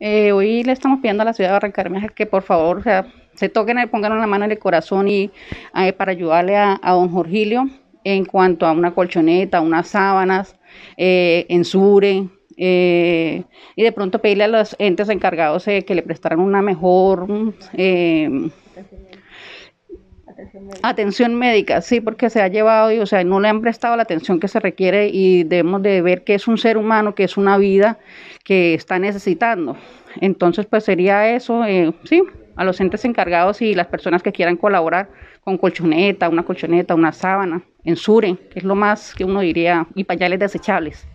Eh, hoy le estamos pidiendo a la ciudad de Barrancarmeja que por favor sea, se toquen, eh, pongan una mano en el corazón y eh, para ayudarle a, don Jorgilio en cuanto a una colchoneta, unas sábanas, eh, Sure, y de pronto pedirle a los entes encargados que le prestaran una mejor Atención médica, sí, porque se ha llevado y, o sea, no le han prestado la atención que se requiere y debemos de ver que es un ser humano, que es una vida que está necesitando. Entonces, pues sería eso, eh, sí, a los entes encargados y las personas que quieran colaborar con colchoneta, una colchoneta, una sábana, en Sure, que es lo más que uno diría, y pañales desechables.